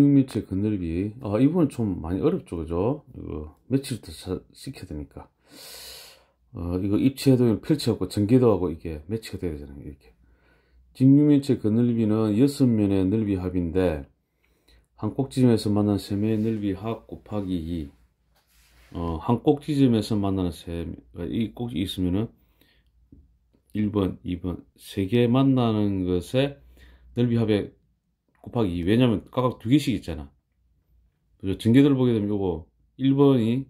6밀체 그늘기 아 이번엔 좀 많이 어렵죠 그죠 이거 며칠 더 시켜야 되니까 어 이거 입체도 펼치갖고 전개도 하고 이게 매치가 돼야 되잖아요 이렇게 16밀체 그늘비는 6면의 넓이 합인데 한 꼭지점에서 만난 셈의 넓이 합 곱하기 2 어, 한 꼭지점에서 만나는 셈, 이 꼭지 있으면은 1번, 2번, 3개 만나는 것의 넓이 합의 곱하기 2 왜냐면 각각 두 개씩 있잖아 그죠? 증계도를 보게 되면 요거 1번이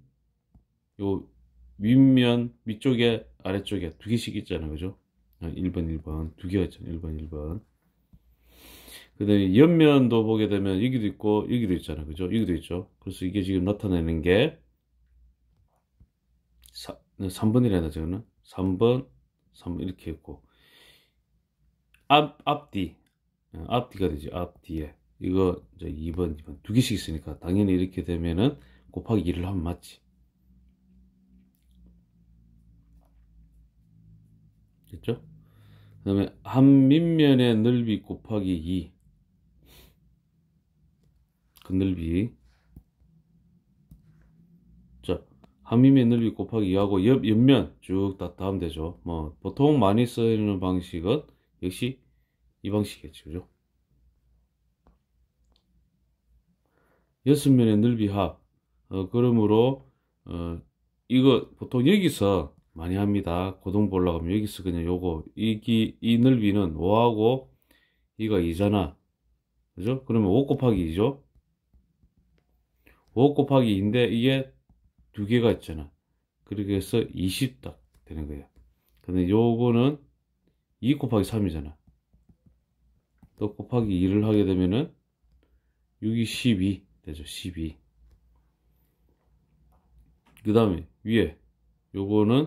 요 윗면 위쪽에 아래쪽에 두 개씩 있잖아 그죠 1번 1번 두 개가 있잖아 1번 1번 그 다음에 옆면도 보게 되면 여기도 있고 여기도 있잖아 그죠 여기도 있죠 그래서 이게 지금 나타내는 게 4, 3번이라나 저거는 3번 3번 이렇게 있고 앞, 앞뒤 예, 앞뒤가 되지 앞뒤에. 이거 이제 2번, 2번 두 개씩 있으니까 당연히 이렇게 되면은 곱하기 1을 하면 맞지. 됐죠? 그 다음에 한 밑면의 넓이 곱하기 2. 그 넓이. 한 밑면 넓이 곱하기 2하고 옆 옆면 쭉다 다음 되죠. 뭐 보통 많이 쓰이는 방식은 역시 이 방식이겠죠. 그죠? 여섯 면의 넓이 합. 어, 그러므로, 어, 이거 보통 여기서 많이 합니다. 고등 보려고 하면 여기서 그냥 요거, 이기, 이 넓이는 5하고 이가 2잖아. 그죠? 그러면 5 곱하기 2죠? 5 곱하기 2인데 이게 두 개가 있잖아. 그렇게 해서 20딱 되는 거야. 근데 요거는 2 곱하기 3이잖아. 또 곱하기 2를 하게 되면은 6이 12 되죠. 12. 그 다음에 위에 요거는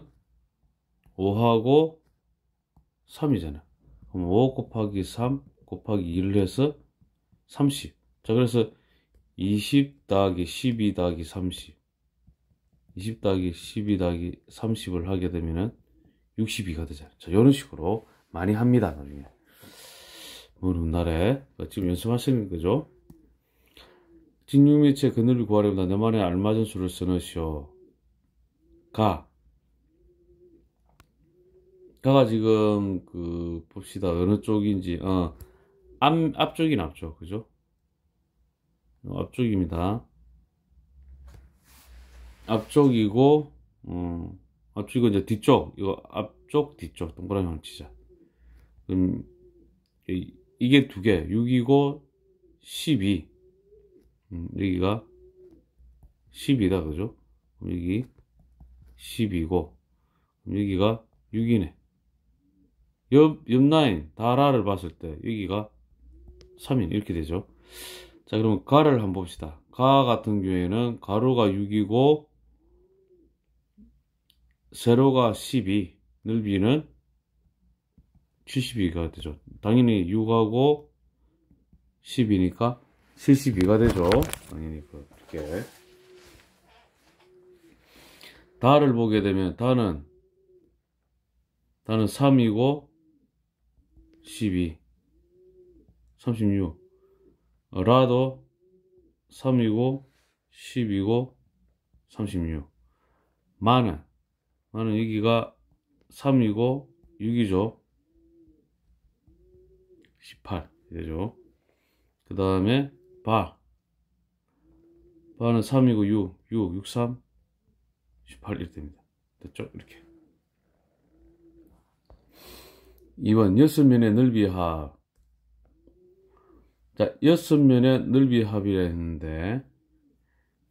5하고 3이잖아. 그럼 5 곱하기 3 곱하기 2를 해서 30. 자, 그래서 20 더하기 12 더하기 30. 20 더하기 12 더하기 30을 하게 되면은 62가 되잖아요. 자, 이런 식으로 많이 합니다, 나중에. 오늘 훗날에 지금 연습하시는 거죠. 진육미치 그늘을 구하려면 내만에 알맞은 수를 쓰는시오 가. 가가 지금 그 봅시다 어느 쪽인지 어 앞, 앞쪽인 앞쪽 그죠? 어, 앞쪽입니다. 앞쪽이고 음, 앞쪽이고 이제 뒤쪽 이거 앞쪽 뒤쪽 동그라미 한 치자. 그럼 이, 이게 두 개, 6이고 12. 음, 여기가 10이다, 그죠? 여기 10이고, 여기가 6이네. 옆, 옆 라인, 다라를 봤을 때, 여기가 3인, 이렇게 되죠. 자, 그러면 가를 한번 봅시다. 가 같은 경우에는 가로가 6이고, 세로가 12, 넓이는 72가 되죠. 당연히 6하고 10이니까 72가 되죠. 당연히 그렇게 다를 보게 되면 다는 다는 3이고 12 36 라도 3이고 10이고 36 만은 만은 여기가 3이고 6이죠 18 되죠 그 다음에 바 바는 3이고 6 6 6 3 18 이렇게 됩니다 됐죠 이렇게 2번 6 면의 넓이 합 자, 여 면의 넓이 합이라 했는데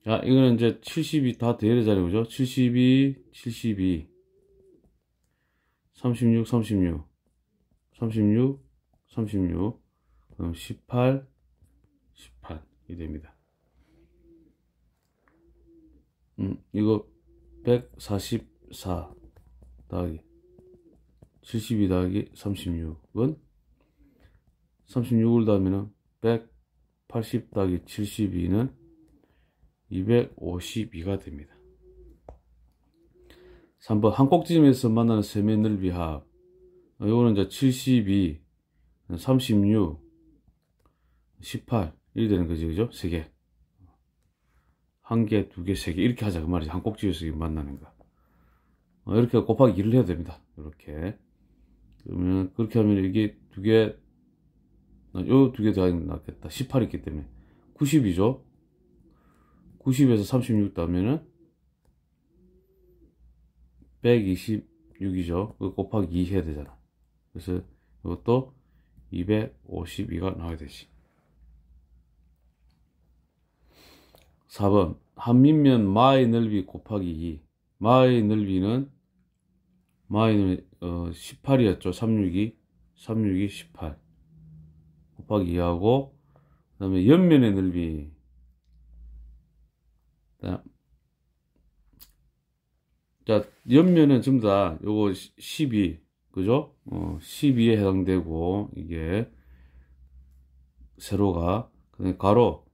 자, 이거는 이제 70이 다 대열의 자리죠. 72, 72, 36, 36, 36, 36 그럼 18 18이 됩니다 음 이거 144 더하기 72 더하기 36은 36을 더하면 180 더하기 72는 252가 됩니다 3번 한 꼭지점에서 만나는 세면 넓이 합 이거는 이제 72 36, 18 이렇게 되는 거지 그죠? 3개 1 개, 2 개, 3개 이렇게 하자 그 말이지 한 꼭지에서 만나는 거 어, 이렇게 곱하기 2를 해야 됩니다 이렇게 그러면 그렇게 하면 이게 2 개, 요두개더 낫겠다 18 있기 때문에 90이죠 90에서 36 따면은 126이죠 그 곱하기 2 해야 되잖아 그래서 이것도 252가 나와야 되지. 4번 한민면 마의 넓이 곱하기 2 마의 넓이는 마의 어, 18이었죠. 362 362 18 곱하기 2하고 그 다음에 옆면의 넓이 자 옆면은 전부 다 요거 12 그죠? 어, 12에 해당되고 이게 세로가 가로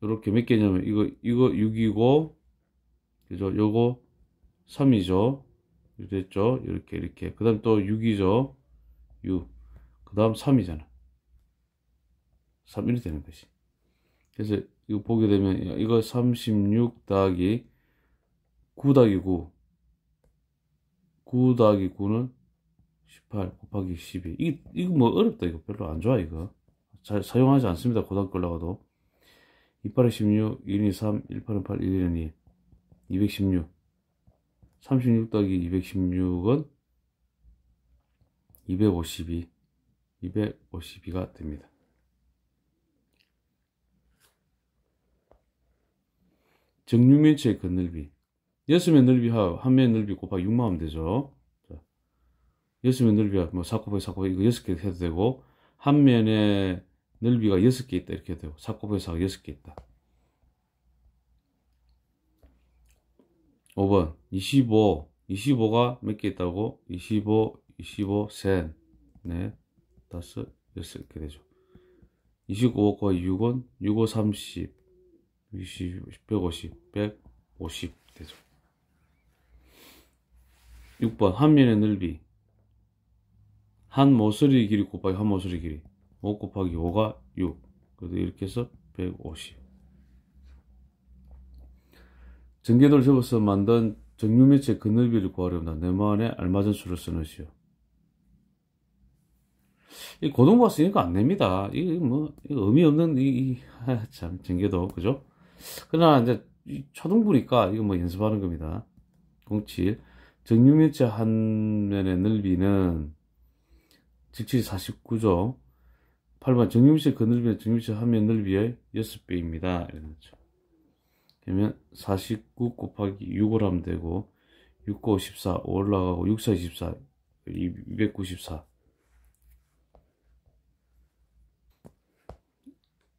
이렇게 몇 개냐면 이거 이거 6이고 그죠? 요거 3이죠. 됐죠? 이렇게 이렇게. 그다음 또 6이죠. 6. 그다음 3이잖아. 3이렇 되는 것이. 그래서 이거 보게 되면 이거 36 더하기 9 더하기 9 9 더하기 9는 18 곱하기 12 이거, 이거 뭐 어렵다 이거 별로 안 좋아 이거 잘 사용하지 않습니다 고등학교 올라가도 2 8에16 1 2 3 18은 8 1은 2 216 36 더하기 216은 252 252가 됩니다 정육면체의 그 넓이 6면 넓이 하면 넓이 곱하기 6만하면 되죠 여섯 면 넓이가 뭐 4곱하기 4곱하기 이거 여섯 개 해도 되고 한 면에 넓이가 여섯 개 있다 이렇게 해도 되고 4곱하기 4가 여섯 개 있다 5번 25 25가 몇 개 있다고 25 25 셋, 네, 다섯, 여섯 이렇게 되죠 25과 6은 6, 5, 30 20, 150, 150 되죠 6번 한면의 넓이 한 모서리 길이 곱하기 한 모서리 길이 5 곱하기 5가 6 그래서 이렇게 해서 150 전개도를 접어서 만든 정류매체근넓이를 구하려면 네모안에 알맞은 수를 써놓으시오 이 고등부가 쓰니까 안 냅니다 이게 뭐 이거 의미 없는 이참 전개도 그죠 그러나 이제 초등부니까 이거 뭐 연습하는 겁니다 07정류매체한 면의 넓이는 직치 49조 8번 정유미식 그늘비는 정유미식 하면 넓이의 6배입니다. 이런 죠 그러면 49 곱하기 6을 하면 되고 6 9 14 올라가고 6 4 24 294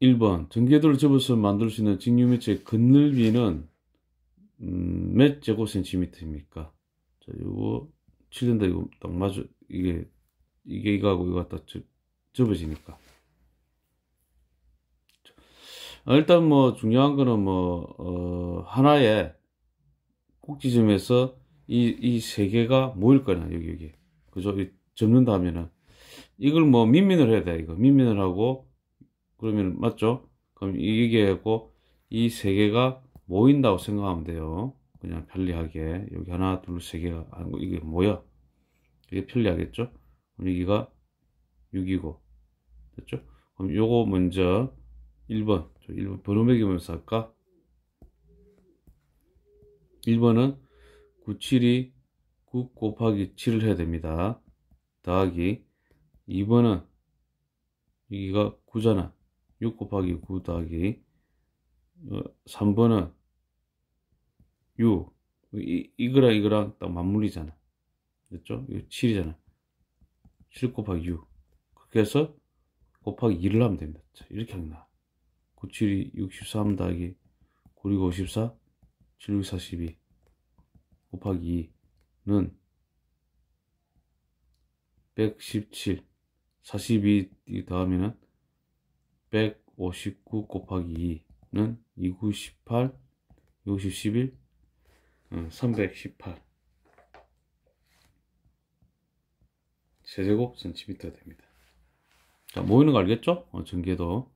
1번 전개도를 접어서 만들 수 있는 직류매체의 근넓이는 음, 몇 제곱센티미터입니까? 자, 이거 7년대 이거 딱 맞아 이게 이게 이거하고 이거 갖다 접어지니까 아, 일단 뭐 중요한 거는 뭐 어, 하나의 꼭지점에서 이 이 세 개가 모일 거냐 여기 여기 그죠 접는다 하면은 이걸 뭐 민민을 해야 돼 이거 민민을 하고 그러면 맞죠 그럼 이게 하고 이 세 개가 모인다고 생각하면 돼요 그냥 편리하게 여기 하나 둘 세 개가 아니고 이게 뭐야 이게 편리하겠죠 여기가 6이고 됐죠? 그럼 요거 먼저 1번 1번 번호 매기면서 할까? 1번은 97이 9 곱하기 7을 해야 됩니다. 더하기 2번은 여기가 9잖아. 6 곱하기 9 더하기 3번은 어, 6 이, 이거랑 이거랑 딱 맞물리잖아. 됐죠? 이거 7이잖아. 7 곱하기 6 그렇게 해서 곱하기 2를 하면 됩니다 자, 이렇게 하면 나 97이 63 더하기 96 54 76 42 곱하기 2는 117 42 더하면은 159 곱하기 2는 298 6 11 318 제제곱 센티미터 됩니다. 자, 모이는 거 알겠죠? 어, 전개도.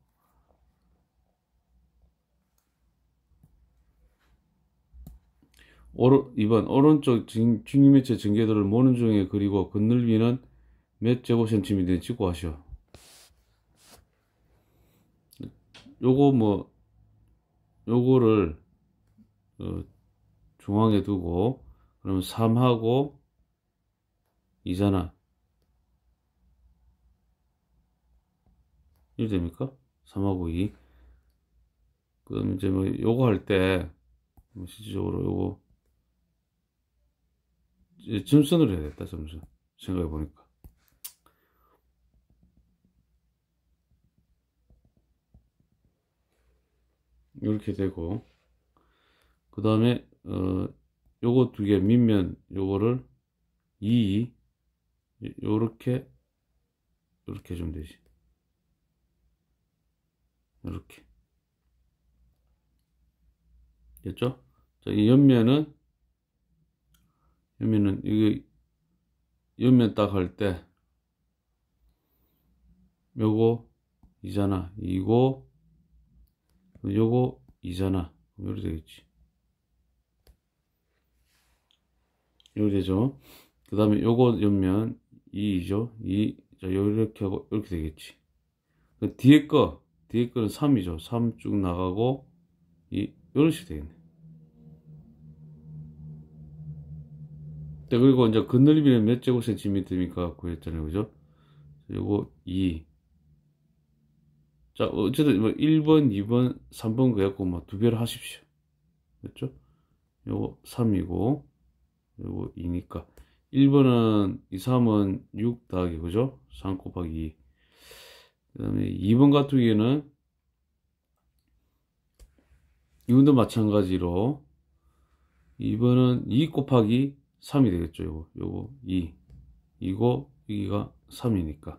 오른, 이번 오른쪽 중위매체 전개도를 모는 중에 그리고 건널비는 몇 제곱센티미터인지 찍고 하시오 요거 뭐 요거를 어, 중앙에 두고 그러면 3하고 2잖아 1 됩니까? 3하고 2. 그 다음에 이제 뭐 요거 할 때, 시질적으로 뭐 요거, 점선으로 해야겠다, 점선. 생각해보니까. 이렇게 되고, 그 다음에, 어, 요거 두 개 밑면 요거를 2, 요렇게, 요렇게 해주면 되지. 이렇게 됐죠? 자, 이 옆면은 옆면은 이게 옆면 딱 할때 요거 이잖아 이고 요거 이잖아 이렇게 되겠지 이렇게 되죠 그 다음에 요거 옆면 2이죠 2 자, 요렇게 하고 이렇게 되겠지 그 뒤에 거 뒤에 거는 3이죠 3 쭉 나가고 이 요런 식이 되겠네 네, 그리고 이제 그늘비는 몇 제곱센티미터입니까 그랬잖아요 그죠 요거 2. 자, 어쨌든 뭐 1번, 2번, 3번 그래갖고 뭐두 배를 하십시오. 그죠 요거 3이고, 요거 2니까. 1번은, 2, 3은 6 더하기, 그죠? 3 곱하기 2. 그 다음에 2번 같은 경우에는 이분도 마찬가지로 2번은 2 곱하기 3이 되겠죠 요거 요거 2 이거 여기가 3이니까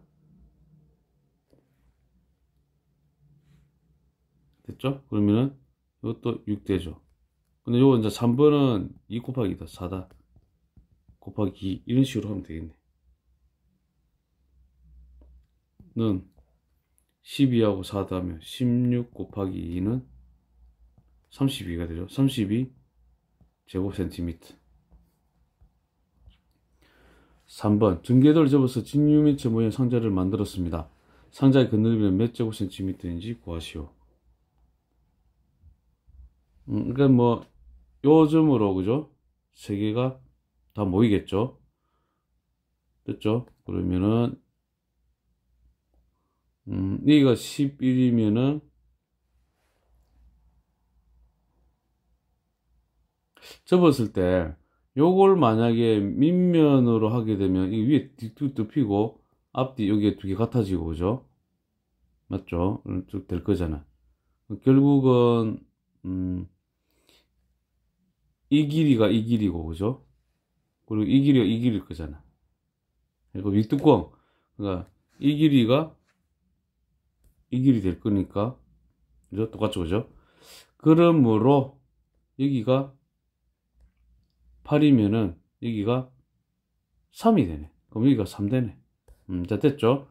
됐죠? 그러면은 이것도 6대죠 근데 요거 이제 3번은 2 곱하기 2다 4다 곱하기 2 이런 식으로 하면 되겠네 는 12하고 4다 하면 16 곱하기 2는 32가 되죠. 32 제곱센티미터 3번 증계도를 접어서 진유미처 모양 상자를 만들었습니다. 상자의 건너이는몇 제곱센티미터인지 구하시오. 음, 그러니까 뭐 요즘으로 그죠? 세 개가 다 모이겠죠? 됐죠? 그러면은 음, 여기가 11이면은 접었을 때 요걸 만약에 밑면으로 하게 되면 이 위에 뚝뚜 뚝피고 앞뒤 여기에 두 개 같아지고 그죠? 맞죠? 쭉 될 거잖아. 결국은 음, 이 길이가 이 길이고 그죠? 그리고 이 길이가 이 길일 거잖아. 그리고 윗뚜껑 그러니까 이 길이가 이 길이 될 거니까 그죠? 똑같죠 그죠? 그러므로 여기가 8이면은 여기가 3이 되네 그럼 여기가 3 되네 음, 자 됐죠?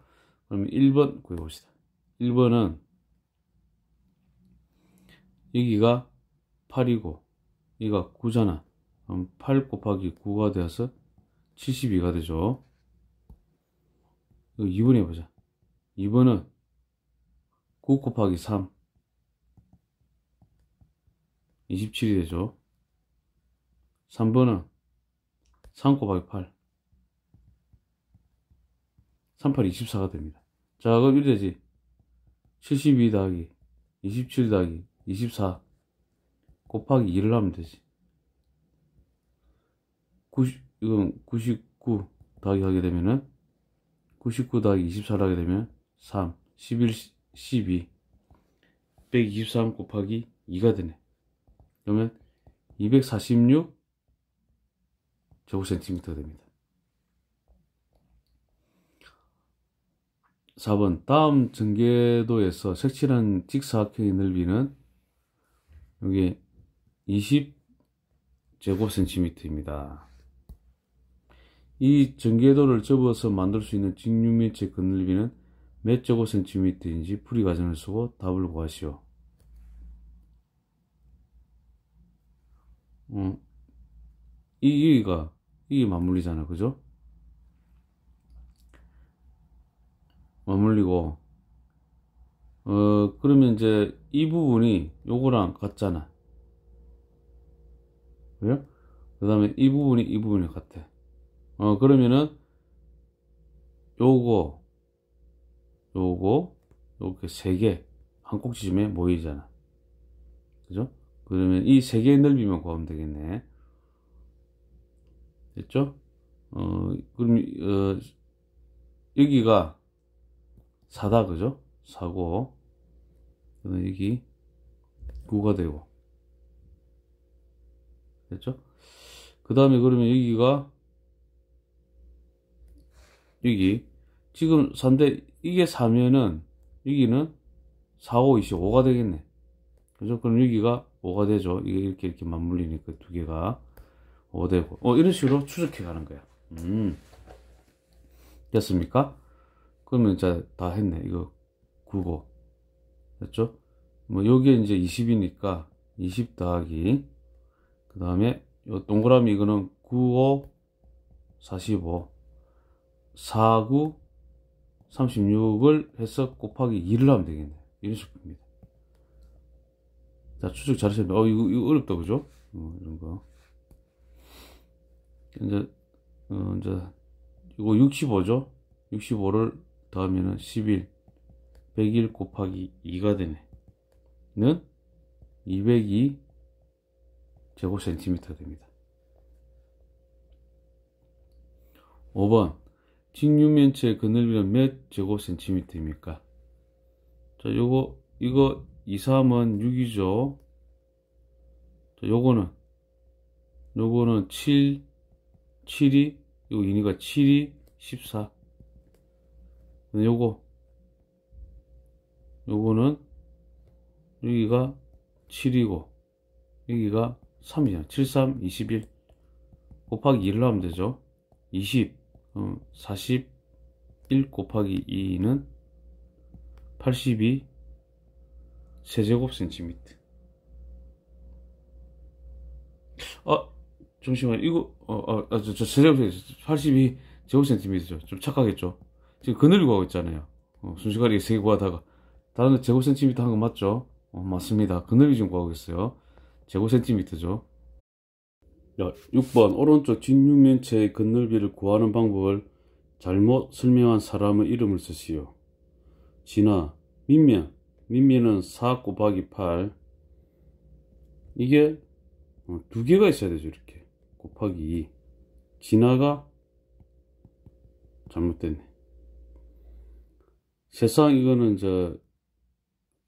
그럼 1번 구해봅시다 1번은 여기가 8이고 여기가 9잖아 그럼 8 곱하기 9가 되어서 72가 되죠 2번 해보자 2번은 9 곱하기 3 27이 되죠 3번은 3 곱하기 8 3 8 24가 됩니다 자 그럼 이되지72 더하기 27 더하기 24 곱하기 2를 하면 되지 90, 이건 99 더하기 하게 되면은 99 더하기 24를 하게 되면 3 11 12 123 곱하기 2가 되네 그러면 246 제곱센티미터 됩니다 4번 다음 전개도에서 색칠한 직사각형의 넓이는 여기 20 제곱센티미터입니다. 이 전개도를 접어서 만들 수 있는 직육면체 그 넓이는 몇제곱 센티미터인지 풀이 가정을 쓰고 답을 구하시오. 어, 이, 여기가, 이게 맞물리잖아. 그죠? 맞물리고, 어, 그러면 이제 이 부분이 요거랑 같잖아. 그래그 다음에 이 부분이 이 부분이 같아. 어, 그러면은 요거 요거 요렇게 세개 한 꼭지쯤에 모이잖아 그죠? 그러면 이 세 개의 넓이면 구하면 되겠네 됐죠? 어 그럼 어, 여기가 4다 그죠? 4고 그다음 여기 9가 되고 됐죠? 그 다음에 그러면 여기가 여기 지금 3데 이게 4면은 여기는 4, 5, 2 5가 되겠네. 그죠? 그럼 여기가 5가 되죠. 이게 이렇게 이렇게 맞물리니까 두 개가 5 되고. 어, 이런 식으로 추적해 가는 거야. 음. 됐습니까? 그러면 이제 다 했네. 이거 9고. 됐죠? 뭐 여기에 이제 20이니까 20 더하기 그 다음에 요 동그라미 이거는 95 45 49 36을 해서 곱하기 2를 하면 되겠네 이런 식입니다 자 추측 잘하셨네 어 이거, 이거 어렵다 그죠 어, 이런 거 이제 어, 이제 이거 65죠 65를 더하면은 11 101 곱하기 2가 되네 는 202 제곱센티미터 됩니다 5번 직육면체의 그늘비는 몇 제곱센티미터입니까? 자, 요거, 이거 2, 3은 6이죠. 자, 요거는, 요거는 7, 7이, 요거 이니까 7이 14. 요거, 요거는, 여기가 7이고, 여기가 3이잖아. 7, 3, 21. 곱하기 1로 하면 되죠. 20. 41 어, 곱하기 2는 82 세제곱센티미터 아 잠시만 이거 어아저 아, 저, 제곱센 82 제곱센티미터죠 좀착하겠죠 지금 그늘 구하고 있잖아요 어, 순식간에 세개 구하다가 다른 제곱센티미터 한 거 맞죠 어, 맞습니다 그늘이 좀금 구하고 있어요 제곱센티미터죠 6번 오른쪽 직육면체의 겉넓이를 구하는 방법을 잘못 설명한 사람의 이름을 쓰시오. 진화, 밑면, 밑면은 4 곱하기 8 이게 두 개가 있어야 되죠 이렇게 곱하기 2 진화가 잘못됐네 세상 이거는 저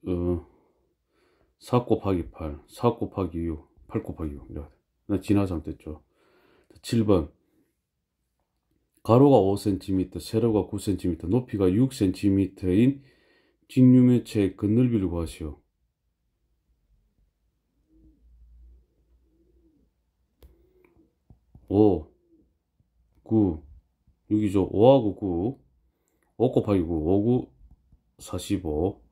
어, 곱하기 8 4 곱하기 6 8 곱하기 6 이래 진화 상태죠 7번 가로가 5cm, 세로가 9cm, 높이가 6cm인 직류매체의 근넓이를 구하시오. 5, 9, 여기죠 5하고 9, 5 곱하기 9, 5, 9, 45,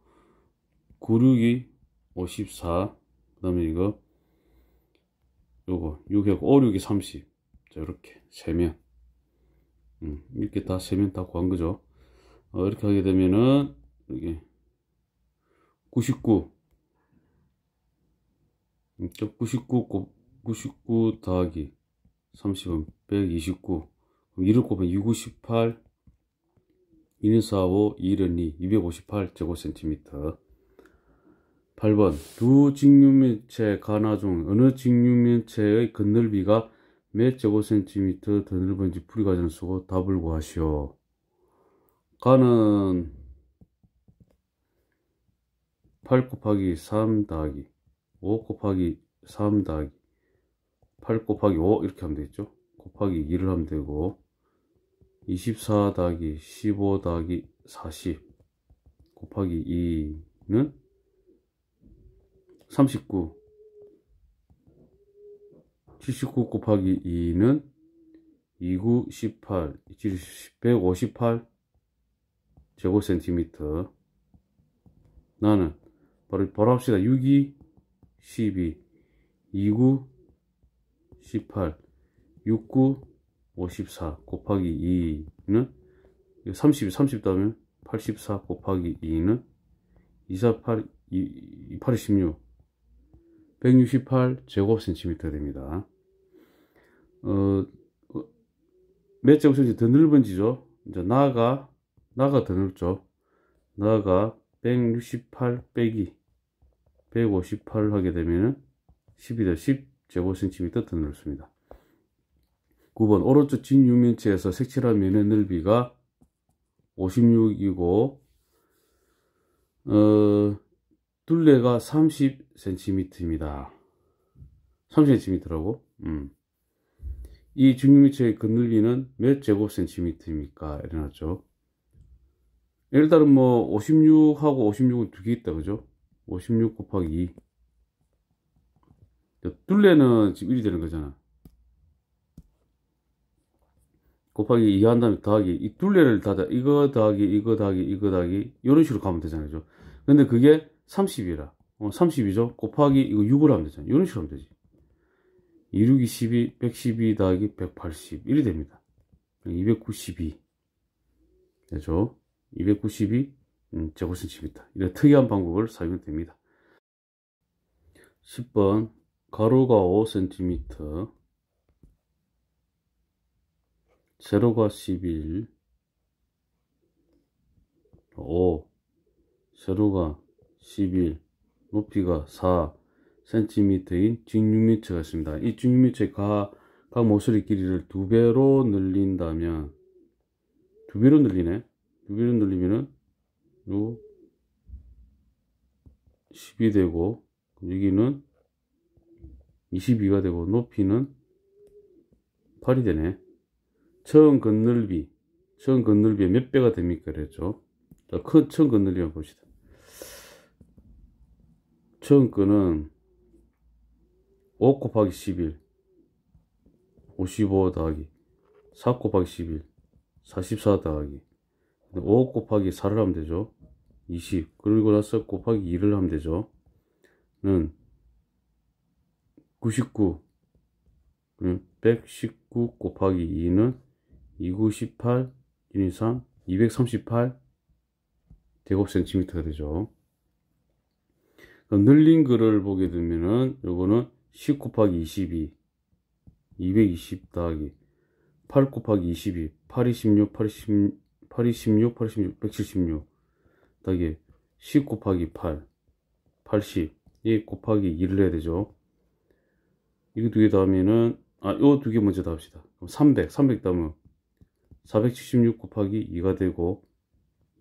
9, 6이 54, 그 다음에 이거 요거 6이고 5, 6이 30. 자, 이렇게 세면 음, 이렇게 다 세면 다 구한 거죠. 어, 이렇게 하게 되면은 여기 99 99 99 더하기 30은 129 그럼 1을 곱하면 298 1 4, 5, 2는 2, 258 제곱센티미터 8번 두직류면체의 가나 중 어느 직류면체의 건넓이가 몇 제곱센티미터 더 넓은지 풀이 과정을 쓰고 답을 구하시오. 가는 8 곱하기 3 더하기 5 곱하기 3 더하기 8 곱하기 5 이렇게 하면 되겠죠. 곱하기 2를 하면 되고 24 더하기 15 더하기 40 곱하기 2는 39 79 곱하기 2는 29 18 158 제곱센티미터 나는 바로 바로 합시다 62 12 29 18 69 54 곱하기 2는 30 30 다음에 84 곱하기 2는 248 2, 8 6 168 제곱센티미터 됩니다. 어, 몇제곱센치더 어, 넓은 지죠? 이제 나가, 나가 더 넓죠? 나가 168 빼기 158 하게 되면은 1 2이10제곱센치미터더 넓습니다. 9번 오른쪽 진유면체에서 색칠한 면의 넓이가 56이고 어, 둘레가 30cm입니다. 3cm라고? 0 음. 이 중립미터의 그 늘리는 몇 제곱센티미터입니까? 일어났죠. 일단은 뭐 56하고 56은 두 개 있다 그죠? 56 곱하기 2 둘레는 지금 1이 되는 거잖아 곱하기 2 한 다음에 더하기 이 둘레를 닫아 이거 더하기 이거 더하기 이거 더하기 이런 식으로 가면 되잖아요 그죠? 근데 그게 30이라. 어, 32죠? 곱하기 이거 6으로 하면 되잖아요. 이런 식으로 하면 되지. 2, 6, 2, 12, 112 더하기 180. 이래 됩니다. 292. 되죠? 292 음, 제곱센티미터. 이런 특이한 방법을 사용 됩니다. 10번 가로가 5cm 세로가 11 5 세로가 11, 높이가 4cm인 직육미체같습니다이직육미체 각, 각 모서리 길이를 두 배로 늘린다면 두 배로 늘리네. 두 배로 늘리면은 요 10이 되고 여기는 22가 되고 높이는 8이 되네. 처음 건널비, 처음 건널비의몇 배가 됩니까? 그랬죠. 자, 큰 처음 건널비 한 봅시다. 처음 거는 5 곱하기 11 55 더하기 4 곱하기 11 44 더하기 5 곱하기 4를 하면 되죠 20 그리고 나서 곱하기 2를 하면 되죠 는99 119 곱하기 2는 298 123 238 제곱센티미터가 되죠 늘린 글을 보게 되면은 요거는 10 곱하기 22 220 더하기 8 곱하기 22 8이 6 8이 6 8 6 8 16 176 더하기 10 곱하기 8 80이 곱하기 2를 해야 되죠 이거 두개 더하면은 아요 두 개 먼저 더 합시다 그럼 300 300 더하면 476 곱하기 2가 되고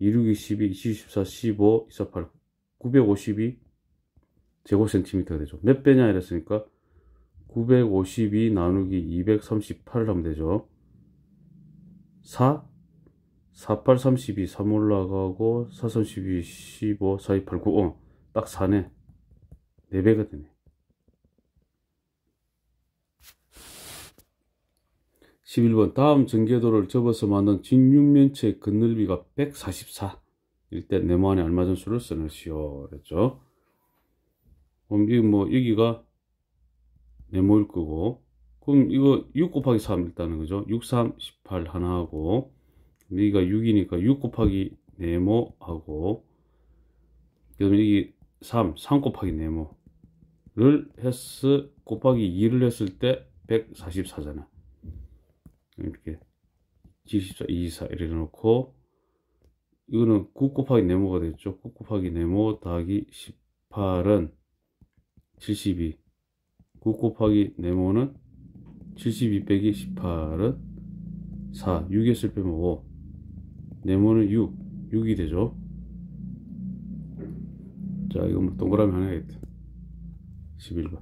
26, 12, 24, 15, 24, 8 952 제곱센티미터가 되죠. 몇 배냐 이랬으니까 952 나누기 238을 하면 되죠. 4, 4, 8, 32, 3 올라가고 4, 32, 15, 4, 2, 8, 9, 어, 딱 4네. 4배가 되네. 1 1번 다음 전개도를 접어서 만든 직육면체의 그 넓이가 144일 때 네모 안에 알맞은 수를 써내시오 그랬죠 그럼 이거 뭐 여기가 네모일 거고 그럼 이거 6 곱하기 3 일단은 그죠 6 3 18 하나하고 여기가 6이니까 6 곱하기 네모하고 그럼 여기 3 3 곱하기 네모를 했스 곱하기 2를 했을 때 144잖아 이렇게 74 24 이래 놓고 이거는 9 곱하기 네모가 됐죠 9 곱하기 네모 더하기 18은 72 9 곱하기 네모는 72 빼기 18은 4 6에서 빼면 5 네모는 6 6이 되죠 자이건뭐 동그라미 하나 해야겠다 11번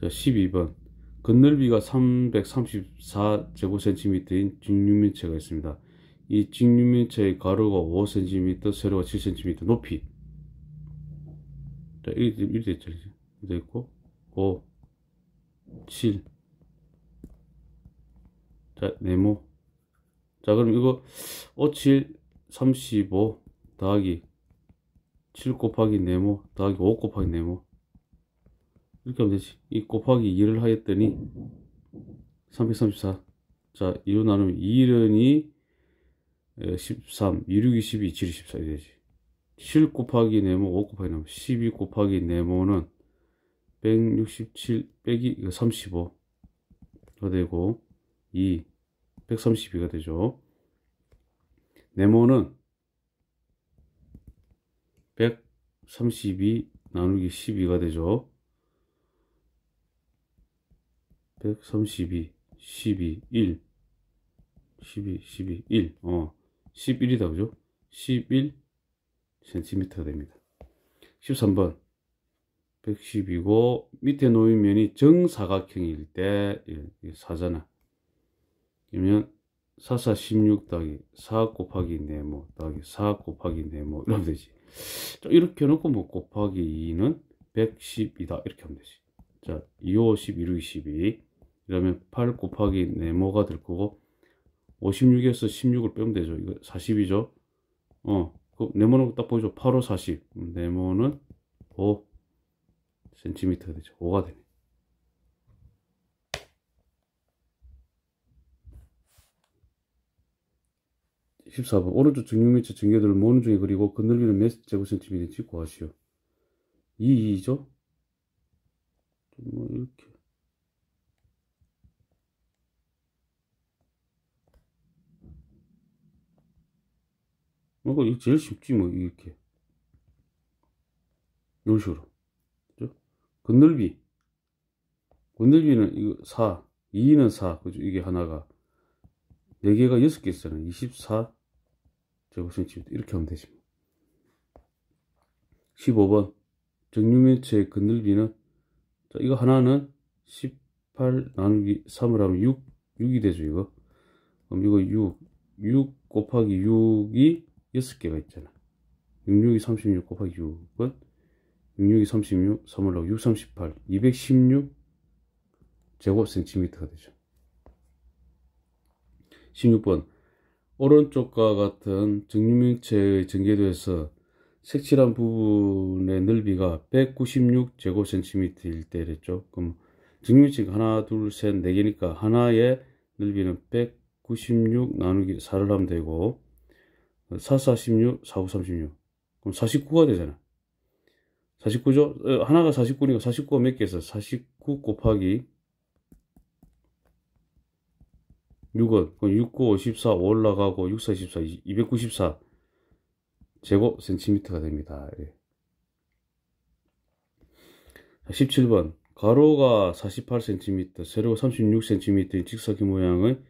자 12번 건널비가 334제곱센티미터인 직육면체가 있습니다 이 직육면체의 가로가 5cm, 세로가 7cm, 높이 자, 1, 게돼 있죠 이렇게 돼 있고 5 7 자, 네모 자 그럼 이거 5 7 35 더하기 7 곱하기 네모 더하기 5 곱하기 네모 이렇게 하면 되지 이 곱하기 2를 하였더니 334 자, 2로 나누면 2일 2, 이 13, 26, 22, 27, 24 되지 7 곱하기 네모 5 곱하기 네모 12 곱하기 네모는 167 빼기 35가 되고 2 132가 되죠 네모는 132 나누기 12가 되죠 132 12 1 12 12 1 어, 11이다 그죠 11 10cm 됩니다 13번 110이고 밑에 놓인 면이 정사각형일 때 예, 사잖아 그러면 44, 16 더하기 4 곱하기 네모 뭐, 더하기 4 곱하기 네모 뭐, 이러면 되지 이렇게 해놓고 뭐 곱하기 2는 1 1 0이다 이렇게 하면 되지 자 2, 5, 10, 1, 6, 12 이러면 8 곱하기 네모가 될 거고 56에서 16을 빼면 되죠 이거 42죠 어그 네모는 딱 보이죠? 8호 40. 네모는 5 cm 되죠. 5가 되네. 1 4번 오른쪽 증류미치 증개들을 모는 중에 그리고 그널기는몇 제곱센티미터인지 구하시오. 2, 2이죠 뭐, 이렇게. 그러니까 이거 제일 쉽지 뭐 이렇게 이런 식으로 그죠? 건널비 건널비는 이거 4 2는 4 그죠? 이게 하나가 4개가 6개 있어요 24제곱센치미터 이렇게 하면 되지 15번 정육면체의 건널비는 자, 이거 하나는 18 나누기 3을 하면 6 6이 되죠 이거 그럼 이거 6 6 곱하기 6이 6개가 있잖아 66이 36 곱하기 6은 66이 36 3을 6 38 216 제곱센티미터가 되죠 16번 오른쪽과 같은 정육면체의 전개도에서 색칠한 부분의 넓이가 196 제곱센티미터일 때 이랬죠 그럼 정육면체가 하나 둘셋네 개니까 하나의 넓이는 196 나누기 4를 하면 되고 44, 16, 45, 36. 그럼 49가 되잖아. 49죠? 어, 하나가 49니까 49가 몇 개에서 49 곱하기 6은 6, 9, 54 올라가고 6, 4, 24, 294 제곱 센티미터가 됩니다. 예. 17번 가로가 48cm, 세로가 36cm인 직사기 모양을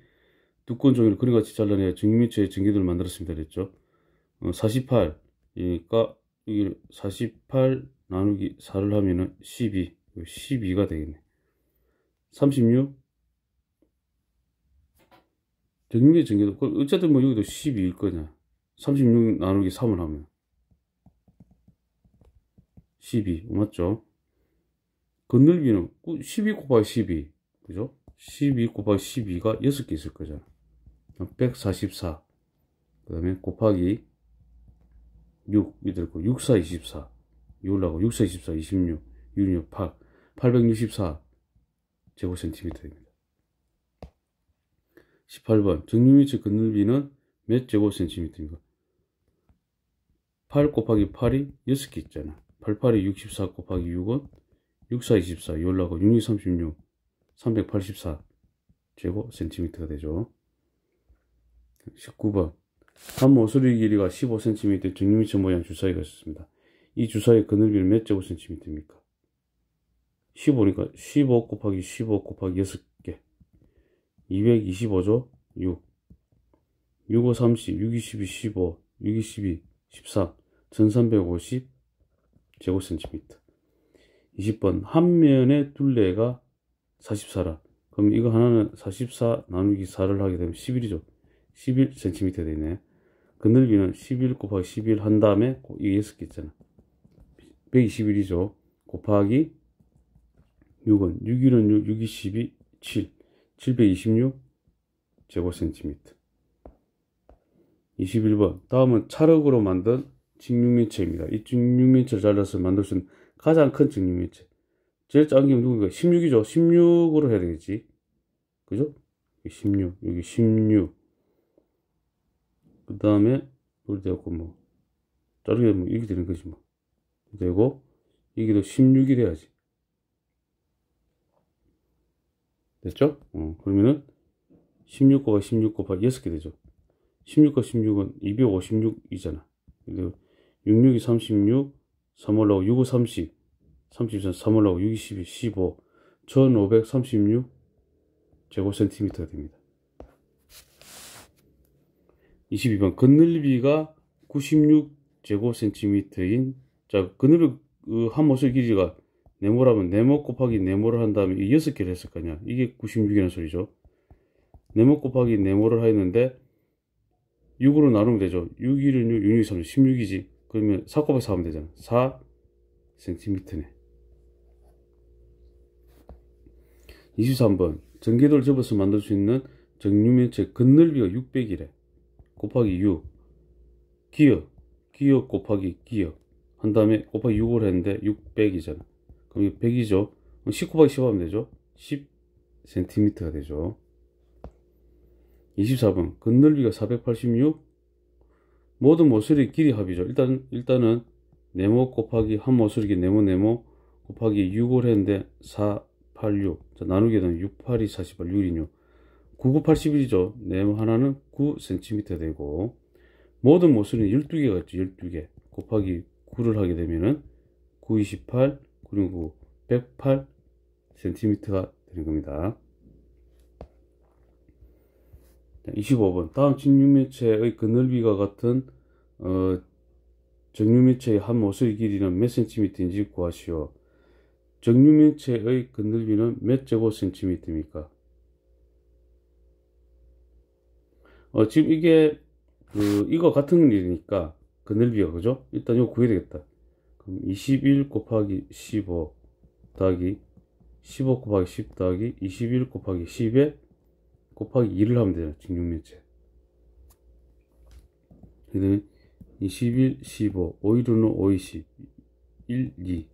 두꺼 종이를 그림같이 잘라내야 증기체의 증기들을 만들었습니다. 그랬죠. 어, 48, 그러니까 이게 48 나누기 4를 하면은 12, 12가 되겠네. 36, 증기미 증기도, 그 어쨌든 뭐 여기도 12일 거냐. 36 나누기 3을 하면. 12, 맞죠? 건널기는 12 곱하기 12, 그죠? 12 곱하기 12가 6개 있을 거잖아. 144그 다음에 곱하기 6 이들 거 64, 24 이올라고 64, 24, 26, 66, 8 864 제곱센티미터입니다 18번 정류미치근널비는몇제곱센티미터인가8 곱하기 8이 6개 있잖아 88이 64 곱하기 6은 64, 24 이올라고 66, 36 384 제곱센티미터가 되죠 19번 그 한 모서리 길이가 15cm 정육미터 모양 주사위가 있었습니다. 이 주사위 그늘비는 몇 제곱cm입니까? 15니까 15 곱하기 15 곱하기 6개 225죠? 6 6, 5, 30, 6, 22, 15, 6, 22, 14 1350제곱센미터 20번 한 면의 둘레가 44라 그럼 이거 하나는 44 나누기 4를 하게 되면 11이죠 11cm 되네 그늘기는 11 곱하기 11 한 다음에 이거 6개 있잖아 121이죠 곱하기 6은 6이은 6, 6이 12, 7 726 제곱센티미터 21번 다음은 차력으로 만든 직육면체입니다. 이 직육면체를 잘라서 만들 수 있는 가장 큰 직육면체 제일 작은 게누구인가 16이죠. 16으로 해야 되겠지. 그죠? 16 여기 16그 다음에 불되었고뭐 자르게 되면 뭐 이렇게 되는 거지 뭐 되고 이기도 16이 돼야지 됐죠? 어, 그러면은 16곱하 16 곱하 6개 되죠 16과 16은 256이잖아 66이 36 3올라고6 5 30 30선 3올라고6 2 12 15 1536 제곱센티미터가 됩니다 22번 건널비가 96제곱센티미터인 자 그늘의 그 한 모서리 길이가 네모라면 네모 곱하기 네모를 한 다음에 6개를 했을 거냐 이게 96이라는 소리죠 네모 곱하기 네모를 했는데 6으로 나누면 되죠 6, 1은 6, 6, 6, 3, 16이지 그러면 4 곱해서 하면 되잖아 4cm네 23번 전기도를 접어서 만들 수 있는 정류면체 건넓이가 600이래 곱하기 6 기역 기역 곱하기 기역 한 다음에 곱하기 6을 했는데 600이잖아 그럼 이게 100이죠 10 곱하기 10 하면 되죠 10cm가 되죠 24번 건널기가 486 모든 모서리 길이 합이죠 일단, 일단은 네모 곱하기 한 모서리기 네모 네모 곱하기 6을 했는데 4, 8, 6 자, 나누기에는 6, 8이 48, 6이요 9 9 81이죠. 네모 하나는 9cm 되고 모든 모서리는 12개가 있죠. 12개 곱하기 9를 하게 되면은 928 그리고 108cm가 되는 겁니다. 25번 다음 직육면체의 그 넓이가 같은 어, 정류면체의한 모서리 길이는 몇 cm인지 구하시오. 정류면체의그 넓이는 몇 제곱 cm입니까? 어, 지금 이게 그 이거 같은 일이니까 그늘비가 그죠? 일단 이거 구해야 되겠다. 그럼 21 곱하기 15 더하기 15 곱하기 10 더하기 21 곱하기 10에 곱하기 2를 하면 돼요. 지금 6년째. 그다음에 21, 15, 5일은 5, 20, 1, 2,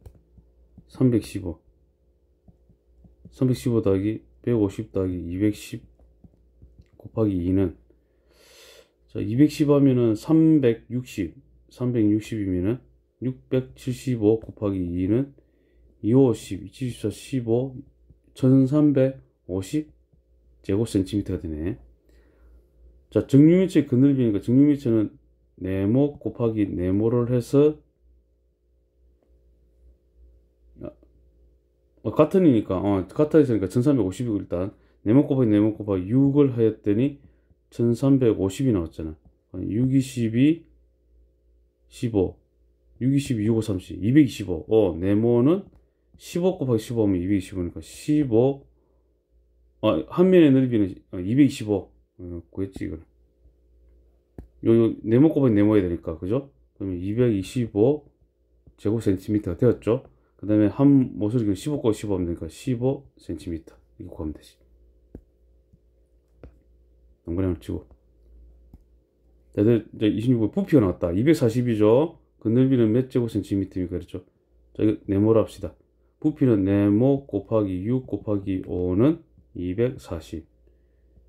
315 315 더하기 150 더하기 210 곱하기 2는 자, 210하면은 360, 360이면은 675 곱하기 2는 2, 5, 0 2, 74, 15, 1350 제곱센티미터가 되네. 자, 정육면체 그늘비니까 정육면체는 네모 곱하기 네모를 해서 아, 어, 같은이니까, 어, 같은 있으니까 1350이고 일단 네모 곱하기 네모 곱하기 6을 하였더니 1350이 나왔잖아 620이 15 620, 6 5 30 225 어, 네모는 15 곱하기 15하면 225니까 15 아, 한 면의 넓이는 225 어, 어, 구했지 이거는 요, 네모 곱하기 네모해야 되니까 그죠? 그러면 225 제곱센티미터 가 되었죠? 그 다음에 한 모서리가 15 곱하기 15 하면 되니까 15cm 이렇게 구하면 되지 동그라을 치고 얘들 이제 26번 부피가 나왔다 240이죠 그늘비는 몇 제곱센티미터입니까 그랬죠자 이거 네모로 합시다 부피는 네모 곱하기 6 곱하기 5는 240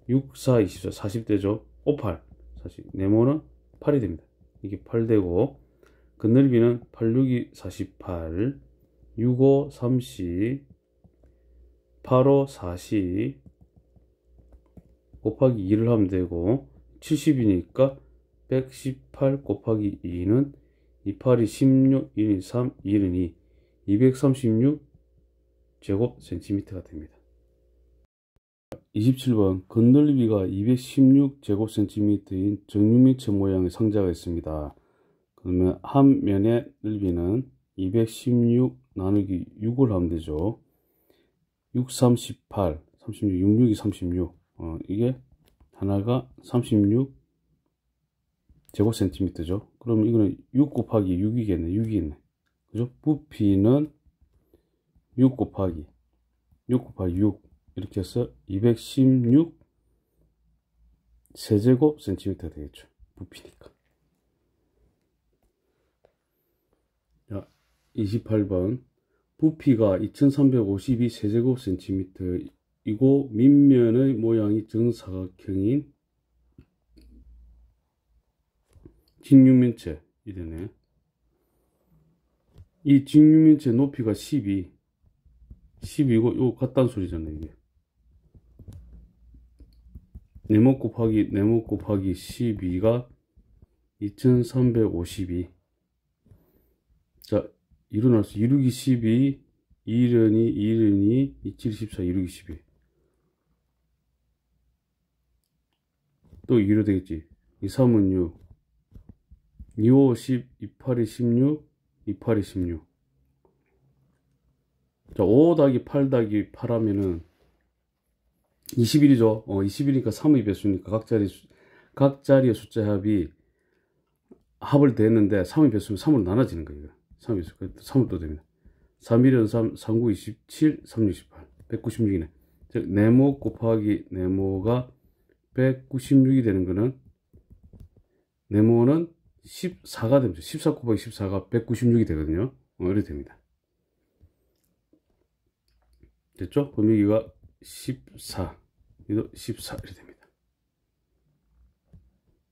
6, 4, 24 40대죠 5, 8 40 네모는 8이 됩니다 이게 8되고 그늘비는 8, 6이 48 6, 5, 30 8, 5, 40 곱하기 2를 하면 되고 70이니까 118 곱하기 2는 2, 8이 16, 1이 3, 1은 2, 236 제곱 센티미터가 됩니다. 27번 건널리비가 216 제곱 센티미터인 정육미체 모양의 상자가 있습니다. 그러면 한 면의 넓이는 216 나누기 6을 하면 되죠. 6, 3, 8 36, 6, 6이 36, 어, 이게 하나가 36 제곱센티미터죠. 그러면 이거는 6 곱하기 6이겠네. 6이겠네. 그죠? 부피는 6 곱하기 6 곱하기 6 이렇게 해서 216 세제곱 센티미터 되겠죠. 부피니까. 자, 28번 부피가 2352 세제곱 센티미터 이고 밑면의 모양이 정사각형인 직육면체 이되네 이 직육면체 높이가 12 1 2이고요 같단 소리잖아요 이게 네모 곱하기 네모 곱하기 12가 2352 자, 일어날 수 이루기 12 2련이 2련이 27 14 이루기 12또 2로 되겠지 2, 3은 6 2, 5, 10, 2, 8이 16 2, 8이 16 자, 5 더하기 8 더하기 8 하면은 21이죠 어, 21이니까 3의 배수니까 각자리 각자리의 숫자 합이 합을 되는데 3의 배수면 3으로 나눠지는 거예요 3의 배수 3을 그 또 됩니다 3 1은 3, 3, 9, 27, 3, 68 196이네 즉 네모 곱하기 네모가 196이 되는 거는 네모는 14가 됩니다. 14 곱하기 14가 196이 되거든요. 어, 이렇게 됩니다. 됐죠? 그럼 여기가 14, 이거 14 이렇게 됩니다.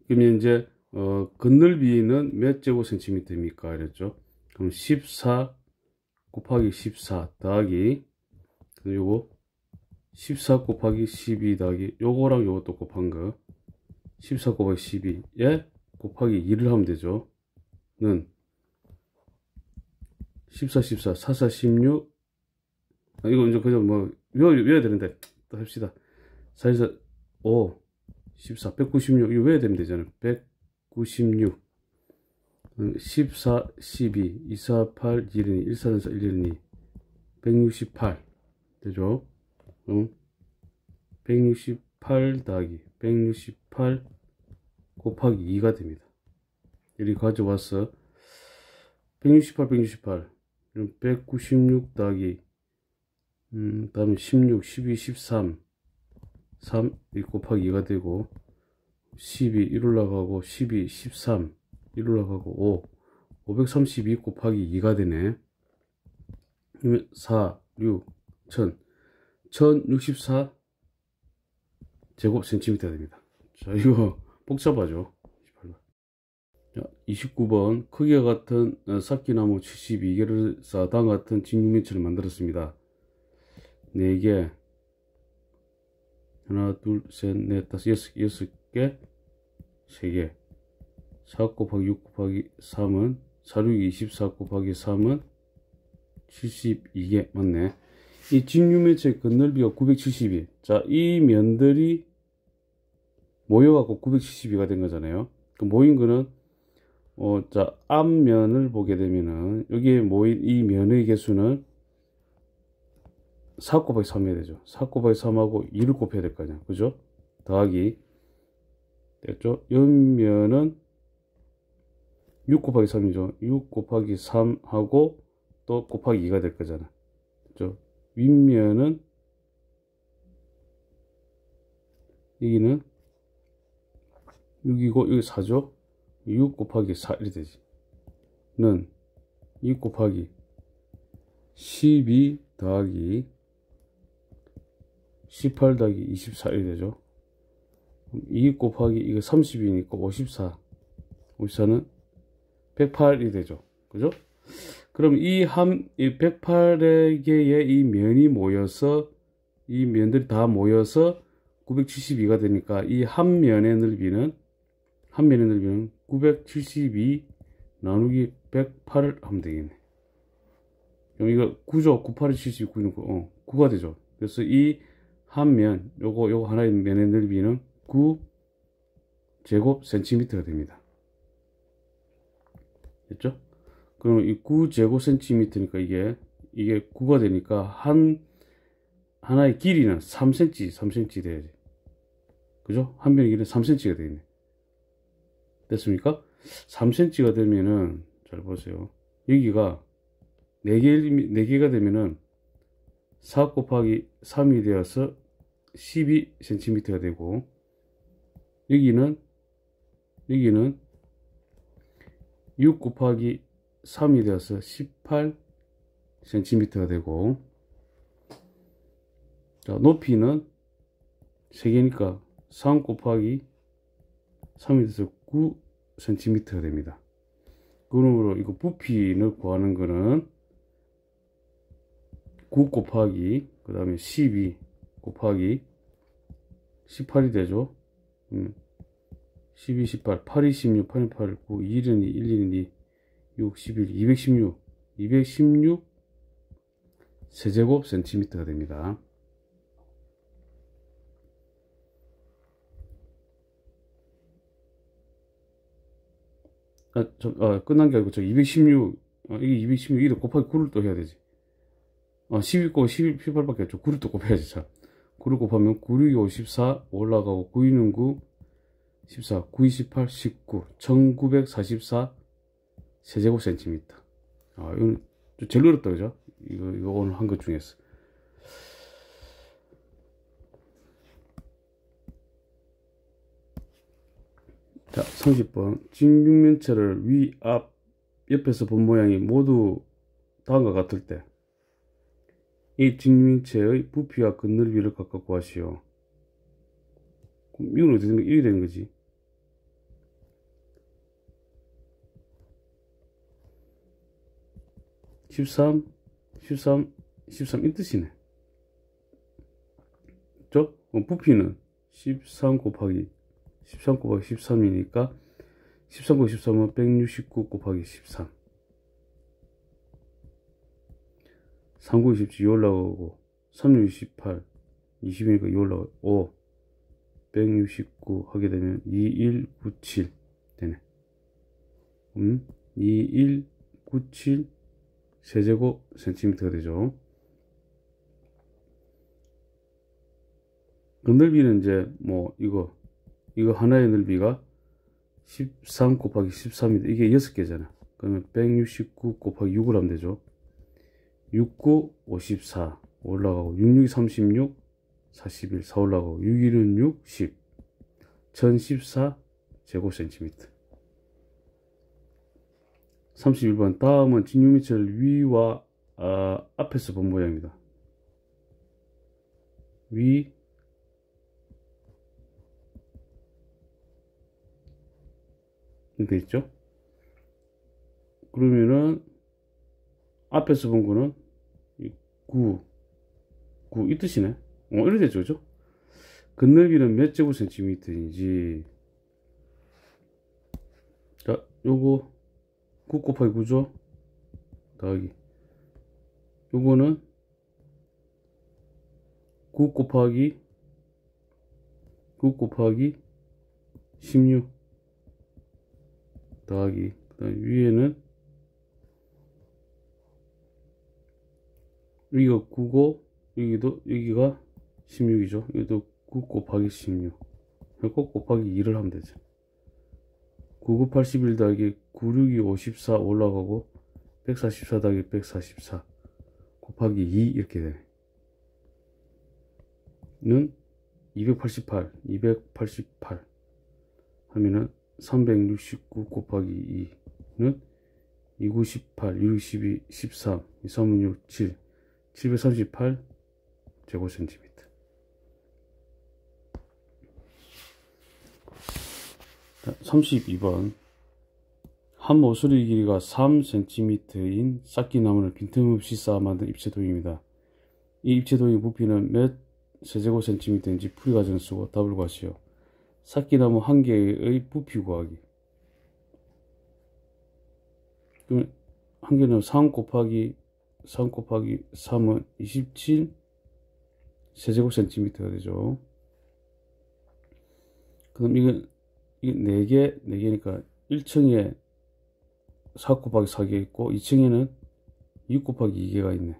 그러면 이제 어, 건널비는 몇 제곱센티미터입니까? 이랬죠? 그럼 14 곱하기 14 더하기 그리고 14 곱하기 12 더하기 요거랑 요것도 곱한 거14 곱하기 1 2 예? 곱하기 2를 하면 되죠 는 14, 14, 44, 16 아, 이거 이제 그냥 뭐 외워, 외워야 되는데 또 합시다 44, 5, 14, 196 이거 외워야 되면 되잖아요 196 14, 12, 248, 112, 144, 112, 168 되죠 응? 168 더하기 168 곱하기 2가 됩니다. 여기 가져왔어. 168, 168. 그럼 196 더하기, 음, 다음에 16, 12, 13. 3, 이 곱하기 2가 되고, 12, 1 올라가고, 12, 13. 1 올라가고, 5. 532 곱하기 2가 되네. 그러면 4, 6, 1000. 1064 제곱센티미터 됩니다 자 이거 복잡하죠 29번 크기와 같은 삭기나무 어, 72개를 쌓아 다 같은 직육면체를 만들었습니다 4개 하나 둘 셋 넷 다섯 여섯 여섯 개 3개 4 곱하기 6 곱하기 3은 4 6 24 곱하기 3은 72개 맞네 이 직류매체 건널비가 972. 자, 이 면들이 모여갖고 972가 된 거잖아요. 그 모인 거는, 어, 자, 앞면을 보게 되면은, 여기에 모인 이 면의 개수는 4 곱하기 3 해야 되죠. 4 곱하기 3하고 2를 곱해야 될 거 아니야. 그죠? 더하기. 됐죠? 옆면은 6 곱하기 3이죠. 6 곱하기 3하고 또 곱하기 2가 될 거잖아. 그죠? 윗면은 여기는 6이고 여기 4죠 6 곱하기 4 이렇게 되지 는2 곱하기 12 더하기 18 더하기 24 이렇게 되죠 2 곱하기 이거 30이니까 54 54는 108이 되죠 그죠 그럼 이 함, 이 108개의 이 면이 모여서 이 면들이 다 모여서 972가 되니까 이 한 면의 넓이는 한 면의 넓이는 972 나누기 108을 하면 되겠네. 그럼 이거 9죠. 9, 8, 을 7, 9, 9, 어, 9가 되죠. 그래서 이 한 면, 요거, 요거 하나의 면의 넓이는 9 제곱 센티미터가 됩니다. 됐죠? 그럼 이 9제곱센티미터니까 이게 이게 9가 되니까 한 하나의 길이는 3cm, 3cm 돼야지. 그죠? 한 면의 길이는 3cm가 되겠네. 됐습니까? 3cm가 되면은 잘 보세요. 여기가 4개, 4개가 되면은 4 곱하기 3이 되어서 12cm가 되고 여기는 여기는 6 곱하기 3이 되어서 18cm가 되고 자 높이는 3개니까 3 곱하기 3이 돼서 9cm가 됩니다 그러므로 이거 부피를 구하는 거는 9 곱하기 그 다음에 12 곱하기 18이 되죠 12, 18, 8, 26, 8, 8, 9, 1, 1, 2, 1, 1, 2 61, 216, 216 세제곱 센티미터가 됩니다. 아, 저, 아, 끝난 게 아니고 저 216, 아, 어, 이게 216, 이거 곱하기 9를 또 해야 되지. 아, 12 곱, 11, 18밖에 없죠. 9를 또 곱해야지, 자. 9를 곱하면 9, 6, 54 올라가고, 9, 2는 9, 14, 9, 28, 19, 1944 세제곱센티미터. 아, 이건 제일 어렵다, 그죠? 이거, 이거 오늘 한 것 중에서. 자, 30번. 진육면체를 위, 앞, 옆에서 본 모양이 모두 다음과 같을 때, 이 직면체의 부피와 그늘비를 각각 구하시오. 그럼 이건 어떻게 되면 1이 되는 거지? 13, 13, 13 이 뜻이네. 즉 부피는 13 곱하기 13 곱하기 13이니까 13 곱하기 13은 169 곱하기 13 3 9 2 7 2올라가고3 6 2 8 20이니까 2올라가고5 169 하게 되면 2197 되네 음, 2197 세제곱센티미터가 되죠. 그 넓이는 이제 뭐 이거 이거 하나의 넓이가 13 곱하기 13이다. 이게 6개잖아. 그러면 169 곱하기 6을 하면 되죠. 69 54 올라가고 66 36 41 4 올라가고 61은 6 10 1014 제곱센티미터 31번 다음은 진유미철 위와 아, 앞에서 본 모양입니다. 위 이렇게 있죠? 그러면은 앞에서 본 거는 9, 9이 뜻이네. 어, 이렇게 되죠, 그죠? 근넓이는 몇 제곱센티미터인지 자, 요거 9 곱하기 9죠 더하기 요거는 9 곱하기 9 곱하기 16 더하기 그 다음 위에는 여기가 9고 여기도 여기가 16이죠 여기도 9 곱하기 16 9 곱하기 2를 하면 되죠 9 곱하기 11 더하기 96이 54 올라가고 144 더하기 144 곱하기 2 이렇게 되네 는288 288 하면은 369 곱하기 2 는 298 6 2 13 367 738 제곱센티미터 32번 한 모서리 길이가 3cm인 쌓기나무를 빈틈없이 쌓아 만든 입체도입니다. 이 입체도의 부피는 몇 세제곱센티미터인지 풀이과정을 쓰고 답을 구하시오. 쌓기나무한 개의 부피 구하기. 그럼 한 개는 3 곱하기 3 곱하기 3은 27 세제곱센티미터가 되죠. 그럼 이건 이게 4개, 4개니까 1층에 4 곱하기 4개 있고 2층에는 6 곱하기 2개가 있네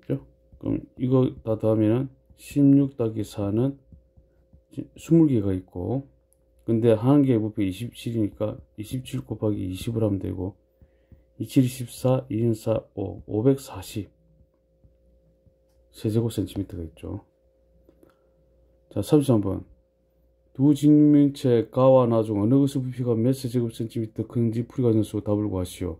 그죠? 그럼 이거 다 더하면은 16 더하기 4는 20개가 있고 근데 한 개의 부피 27이니까 27 곱하기 20을 하면 되고 27, 24, 2 4, 5, 540 세제곱센티미터가 있죠 자 33번 두 진민체 가와 나중 어느 것을 부피가 몇세 제곱센티미터 큰지 풀이가 연수 답을 구하시오.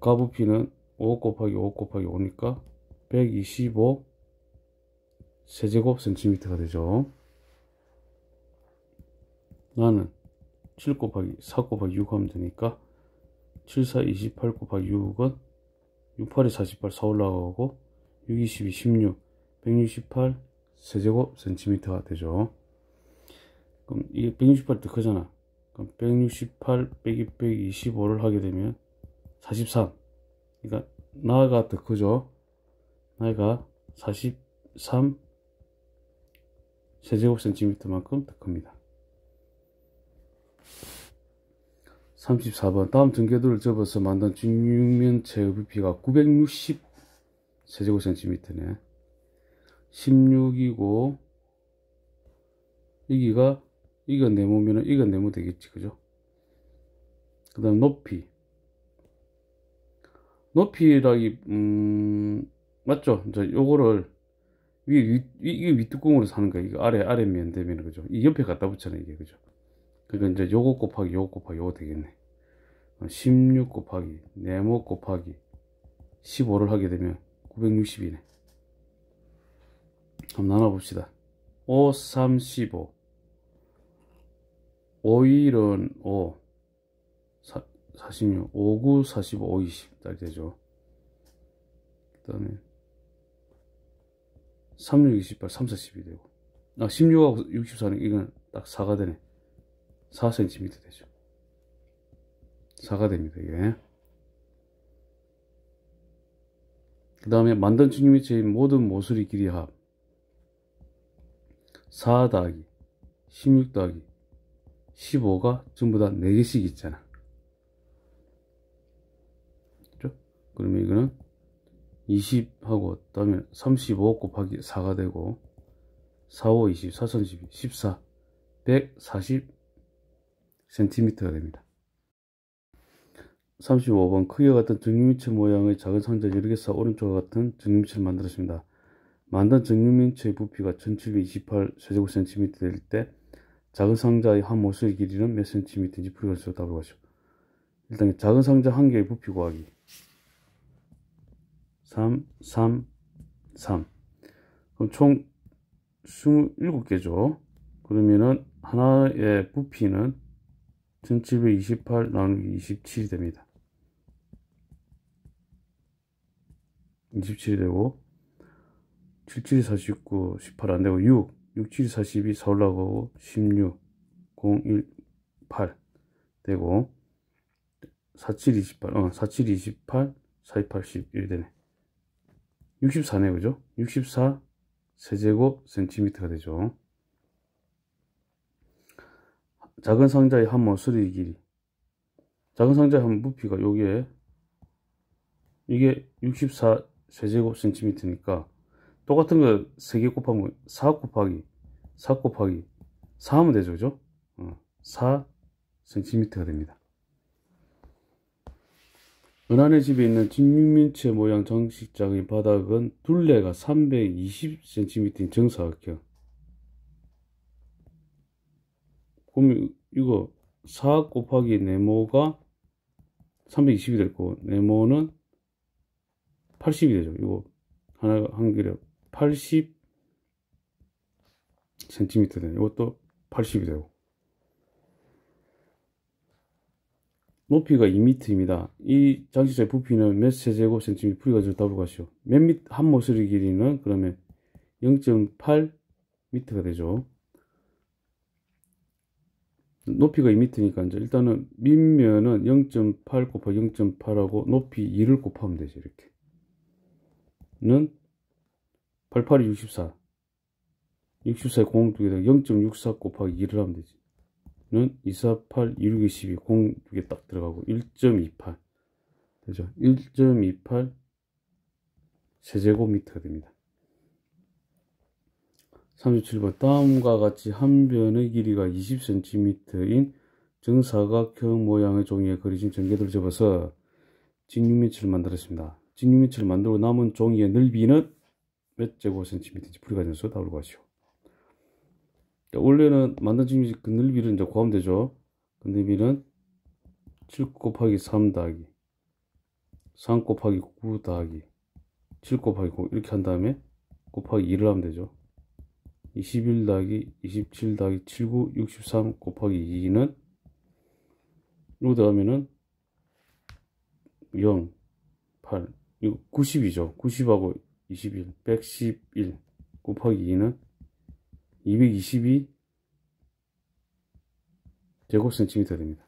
가 부피는 5 곱하기 5 곱하기 5니까 125 세제곱 센티미터가 되죠. 나는 7 곱하기 4 곱하기 6 하면 되니까 7, 4, 28 곱하기 6은 6, 8이 48, 4 올라가고 6, 22, 16, 168 세제곱 센티미터가 되죠. 그럼 이게 168때 그잖아. 그럼 168 빼기 빼기 25를 하게 되면 43. 그러니까 나가 더 크죠. 나이가 43 세제곱센티미터만큼 더 큽니다. 34번 다음 등궤도를 접어서 만든 중육면체의 부피가 960 세제곱센티미터네. 16이고 여기가 이거 네모면은 이거 네모 되겠지 그죠 그 다음 높이 높이라기 음 맞죠 이제 요거를 위에 위, 이게 윗뚜껑으로 사는 거야 이거 아래 아래면 되면 그죠 이 옆에 갖다 붙잖아 이게 그죠 그러니까 이제 요거 곱하기 요거 곱하기 요거 되겠네 16 어, 곱하기 네모 곱하기 15를 하게 되면 960이네 한번 나눠봅시다 5, 3, 15 5일은 5 사, 46 5 9 45 5 20딱 되죠 그 다음에 36 28 3 4 0이 되고 아 16하고 64는 이건 딱 4가 되네 4cm 되죠 4가 됩니다 이게 그 다음에 만든 측면 위치의 모든 모서리 길이 합4 더하기 16 더하기 15가 전부 다 4개씩 있잖아 그죠? 그러면 이거는 20하고 그다음에 35 곱하기 4가 되고 4, 5, 20, 4, 32, 14 140cm가 됩니다 35번 크기와 같은 증류민체 모양의 작은 상자 여러 개사 오른쪽과 같은 증류민체를 만들었습니다 만든 증류민체의 부피가 1728 제곱센티미터 될때 작은 상자의 한 모서리 길이는 몇센티미터인지표현수서 답을 하시오. 일단 작은 상자 한 개의 부피 구하기. 3, 3, 3. 그럼 총 27개죠. 그러면은 하나의 부피는 1728 나누기 27이 됩니다. 27이 되고 77이 49, 18 안되고 6 6, 7, 42 4올라고 16, 0, 1, 8 되고 4, 7, 28, 어, 4, 7, 28, 4, 2, 8, 1 되네 64네 그죠? 64 세제곱 센티미터가 되죠 작은 상자의 한 모서리 길이 작은 상자의 한 부피가 여기에 이게 64 세제곱 센티미터니까 똑같은 거 3개 곱하면 4 곱하기 4 곱하기 4 하면 되죠 그죠? 어, 4cm가 됩니다 은하네 집에 있는 1 6면체 모양 정식장의 바닥은 둘레가 320cm인 정사각형 그럼 이거 4 곱하기 네모가 320이 될 거고 네모는 80이 되죠 이거 하나 가한 길에 80 센티미터 되는 이것도 80이 되고 높이가 2m입니다. 이 장식자의 부피는 몇 세제곱 센티미터 풀이가 좋다고 가시오. 몇미 한 모서리 길이는 그러면 0.8m가 되죠. 높이가 2m니까 이제 일단은 밑면은 0.8 곱하기 0.8하고 높이 2를 곱하면 되죠. 이렇게. 는 88이 64. 64의 공두개0.64 곱하기 2를 하면 되지 는 2, 4, 8, 1 6, 2공두개 딱 들어가고 1.28 되죠 1.28 세제곱미터가 됩니다 37번 다음과 같이 한 변의 길이가 20cm인 정사각형 모양의 종이에 그리신 전개들을 접어서 직육미치를 만들었습니다. 직육미치를 만들고 남은 종이의 넓이는 몇 제곱센티미터인지 풀이가 되어서 답을 구하시오. 원래는 만든 직립 그늘비를 이제 고함 되죠. 근늘비는7 곱하기 3 더하기 3 곱하기 9 더하기 7 곱하기 9 이렇게 한 다음에 곱하기 2를 하면 되죠. 21 더하기 27 더하기 7, 9, 63 곱하기 2는 이거 더하면은 0, 8, 이거 90이죠. 90하고 21, 111 곱하기 2는 222 제곱센티미터 됩니다.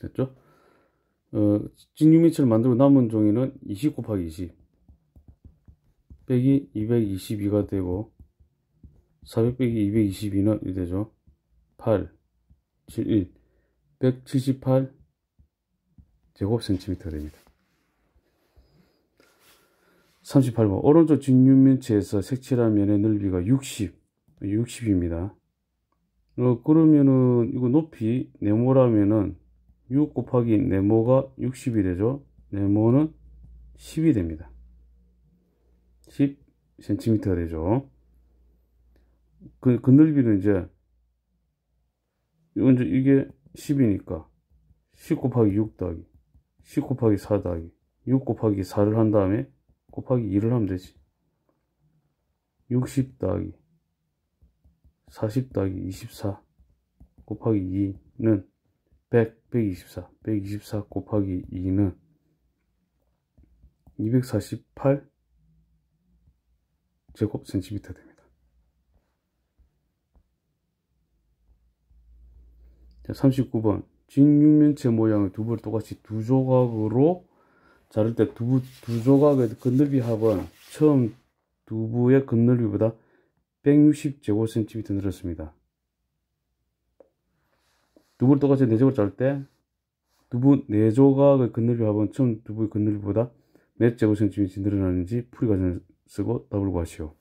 됐죠? 어, 직육면체를 만들고 남은 종이는 20 곱하기 20 빼기 222가 되고 400 빼기 222는 이대죠 8, 7, 1 178 제곱센티미터 됩니다. 38번 오른쪽 직육면체에서 색칠한 면의 넓이가 60 60입니다 어, 그러면은 이거 높이 네모라면은 6 곱하기 네모가 60이 되죠 네모는 10이 됩니다 1 0 c m 되죠 그, 그 넓이는 이제 이건 이게 10이니까 10 곱하기 6 더하기 10 곱하기 4 더하기 6 곱하기 4를 한 다음에 곱하기 2를 하면 되지 60 더하기 40 더하기 24 곱하기 2는 100, 124 124 곱하기 2는 248 제곱 센티미터 됩니다 자, 39번 진육면체 모양을 두부를 똑같이 두 조각으로 자를 때 두부 두 조각의 건너비 합은 처음 두부의 건너비보다 160제곱센티미터 늘었습니다. 두부를 똑같이 내조각 네 자를 때 두부 4조각의 건너비 합은 처음 두부의 건너비보다 몇 제곱센티미터 늘어나는지 풀이 과정을 쓰고 답을 구하시오.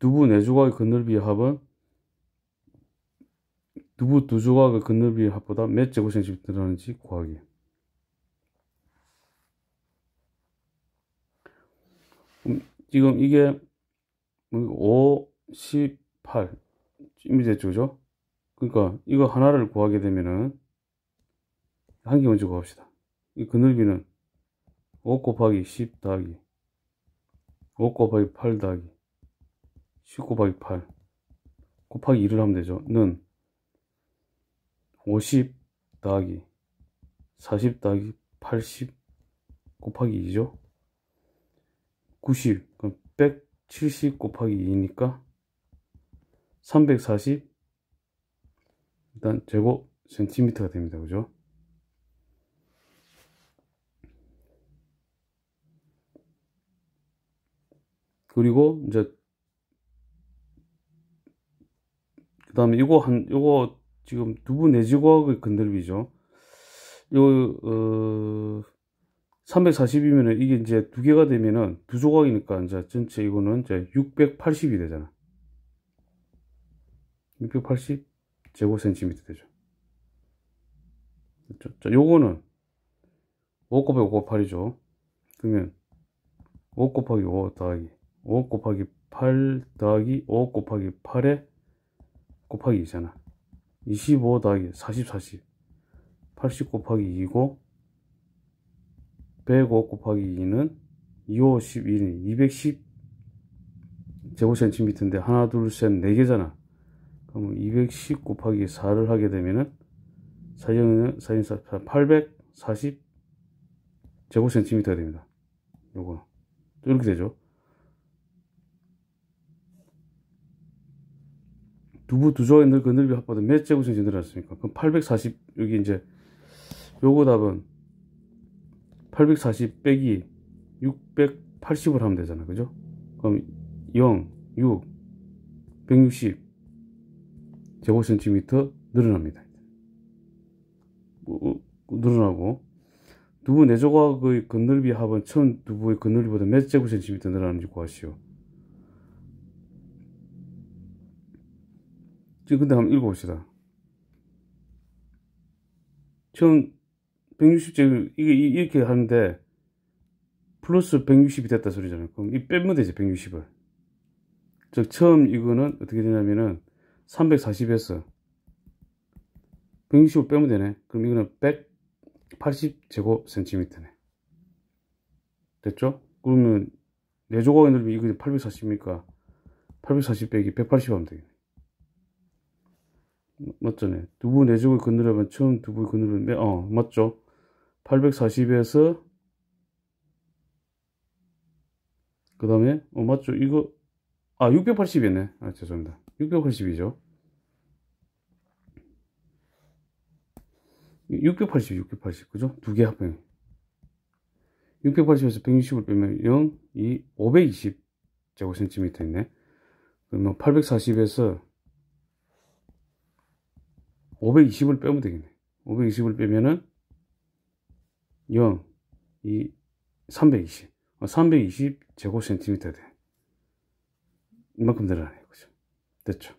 두부 4조각의 건너비 합은 두부 두 조각의 건너비 합보다 몇제곱센티미 늘어나는지 구하기. 지금 이게 5, 뭐 18 이미 됐죠 그죠? 그러니까 이거 하나를 구하게 되면은 한 개 먼저 구합시다 이 그늘비는 5 곱하기 10 더하기 5 곱하기 8 더하기 10 곱하기 8 곱하기 1을 하면 되죠 는 50 더하기 40 더하기 80 곱하기 2죠 90 그럼 170 곱하기 2니까 340 일단 제곱 센티미터가 됩니다 그죠 그리고 이제 그 다음에 이거 한 이거 지금 두부 내지구학의 건들비죠 이거 어 340이면은 이게 이제 두 개가 되면은 두 조각이니까 이제 전체 이거는 이제 680이 되잖아. 680 제곱센티미터 되죠. 됐죠? 그렇죠? 자, 요거는 5 곱하기 5 곱하기 8이죠. 그러면 5 곱하기 5 더하기 5 곱하기 8 더하기 5 곱하기 8에 곱하기 2잖아. 25 더하기 40, 40. 80 곱하기 2고 105 곱하기 2는 2 5 11이 210 제곱센티미터인데 하나 둘 셋 네 개잖아 그러면 210 곱하기 4를 하게 되면은 4인 4인 840 제곱센티미터가 됩니다 요거 이렇게 되죠 두부 두 조의 늘 그늘비 합보다 몇제곱센치미터 늘었습니까 그럼 840 여기 이제 요거 답은 840 빼기 680을 하면 되잖아. 그죠? 그럼 0, 6, 160 제곱센티미터 늘어납니다. 뭐, 뭐, 늘어나고 두부 내조각의 건널이 합은 천 두부의 건널이보다몇 제곱센티미터 늘어나는지 구하시오. 지금 근데 한번 읽어봅시다. 천 160제곱 이게 이렇게 하는데 플러스 160이 됐다 소리잖아요. 그럼 이 빼면 되지 160을. 즉 처음 이거는 어떻게 되냐면은 340에서 160을 빼면 되네. 그럼 이거는 180제곱 센티미터네. 됐죠? 그러면 내조각이 네 넓으면 이거 8 4 0입니까840 빼기 180 하면 되겠네. 뭐, 맞잖아요. 두부 내조을 네 건너려면 처음 두부 건너려면 어 맞죠? 840에서 그 다음에 어 맞죠 이거 아 680이네 아 죄송합니다 680이죠 680 680 그죠 두 개 합병 680에서 160을 빼면 0 2 520 제곱센티미터 있네 그러면 840에서 520을 빼면 되겠네 520을 빼면은 0, 2, 320. 320 제곱센티미터 돼. 이만큼 늘어나요. 그죠? 됐죠?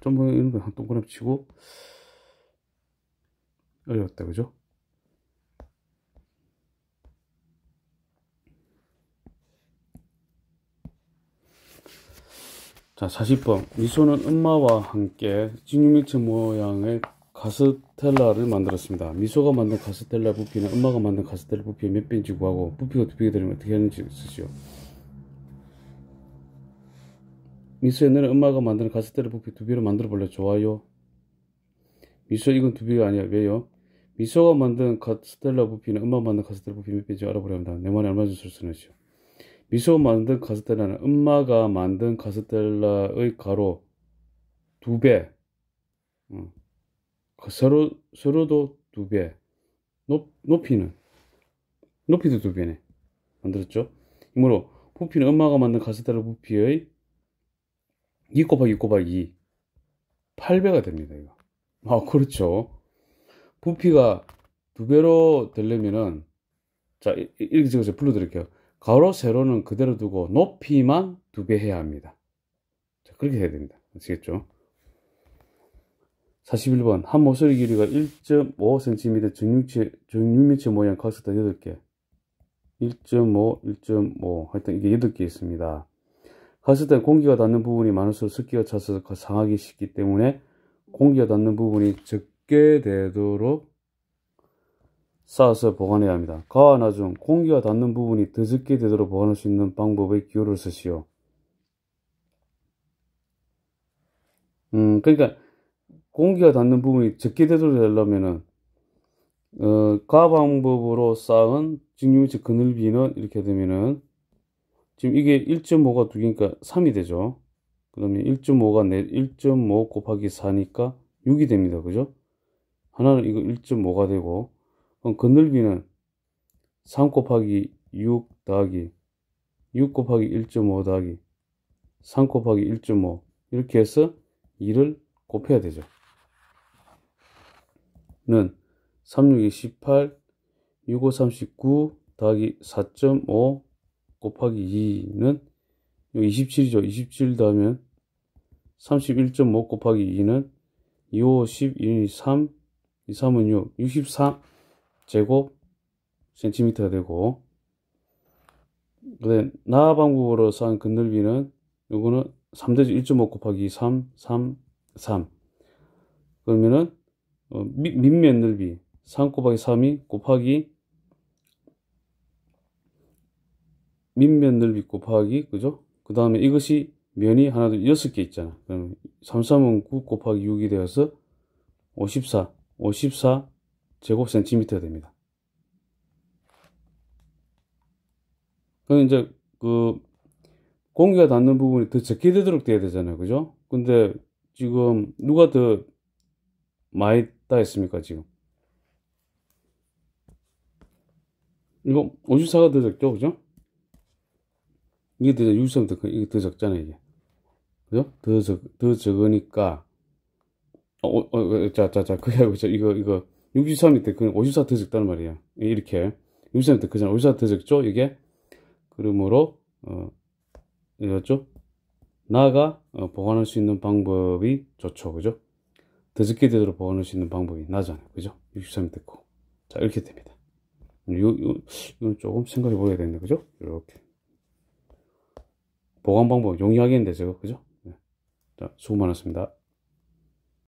좀 뭐 이런 거 한 동그랗게 치고 어려웠다. 그죠? 자, 40번. 미소는 엄마와 함께 진유밀체 모양의 가스텔라를 만들었습니다. 미소가 만든 가스텔라 부피는 엄마가 만든 가스텔라 부피의 몇 배인지 구하고 부피가 두 배가 되면 어떻게 하는지 쓰시오. 미소야 너는 엄마가 만든 가스텔라 부피 두 배로 만들어 볼래? 좋아요. 미소 이건 두 배가 아니야. 왜요? 미소가 만든 가스텔라 부피는 엄마가 만든 가스텔라 부피 몇 배인지 알아보려 합니다. 내말이 얼마나 쓸수있시오 미소가 만든 가스텔라는 엄마가 만든 가스텔라의 가로 두 배. 응. 음. 그 서로, 서로도 두 배. 높, 높이는? 높이도 두 배네. 만들었죠? 이므로, 부피는 엄마가 만든 가스타르 부피의 2 곱하기 2 곱하기 2. 8배가 됩니다, 이거. 아, 그렇죠. 부피가 두 배로 되려면은, 자, 이렇게 적어서 불러드릴게요. 가로, 세로는 그대로 두고 높이만 두 배 해야 합니다. 자, 그렇게 해야 됩니다. 아시겠죠? 41번 한 모서리 길이가 1.5cm 정육체, 정육미체 모양 카스터 8개 1.5, 1.5 하여튼 이게 8개 있습니다. 카스터는 공기가 닿는 부분이 많을수록 습기가 차서 그 상하기 쉽기 때문에 공기가 닿는 부분이 적게 되도록 쌓아서 보관해야 합니다. 가와 나중 공기가 닿는 부분이 더 적게 되도록 보관할 수 있는 방법의 기호를 쓰시오. 음, 그러니까 공기가 닿는 부분이 적게 되도록하려면은 어, 가방법으로 쌓은 직류위치 그늘비는 이렇게 되면은 지금 이게 1.5가 두 개니까 3이 되죠. 그 다음에 1.5가 1.5 곱하기 4니까 6이 됩니다. 그죠? 하나는 이거 1.5가 되고 그럼 그늘비는 3 곱하기 6 더하기 6 곱하기 1.5 더하기 3 곱하기 1.5 이렇게 해서 2를 곱해야 되죠. 는 36이 18, 65 39 더하기 4.5 곱하기 2는 27이죠. 27 더하면 31.5 곱하기 2는 2, 5, 10, 1, 3, 2, 3은 6, 63 제곱 센티미터가 되고 그다음 나방법으로산근넓이는 요거는 3대지 1.5 곱하기 3, 3, 3 그러면은 어, 밑면 넓이 3 곱하기 3이 곱하기 밑면 넓이 곱하기 그죠? 그 다음에 이것이 면이 하나 둘 여섯 개 있잖아 그럼 33은 9 곱하기 6이 되어서 54 54제곱센티미터 됩니다 그럼 이제 그 공기가 닿는 부분이 더 적게 되도록 돼야 되잖아요 그죠? 근데 지금 누가 더 많이 없다 했습니까, 지금? 이거 54가 더 적죠, 그죠? 이게 더, 더, 이게 더 적잖아요, 이게. 그죠? 더 적, 더 적으니까, 어, 어, 자, 자, 자, 그게 아니고, 저, 이거, 이거, 63일 때, 그54더 적다는 말이야. 이렇게. 63일 때, 그잖아. 54 더 적죠? 이게. 그러므로, 어, 이랬죠? 그렇죠? 나가 어, 보관할 수 있는 방법이 좋죠. 그죠? 더즈게 되도록 보완할 수 있는 방법이 나잖아요. 그죠? 63이 됐고. 자, 이렇게 됩니다. 요, 요, 이 조금 생각해 보게 되는데, 그죠? 이렇게. 보관 방법 용이하겠는데, 제가. 그죠? 네. 자, 수고 많았습니다.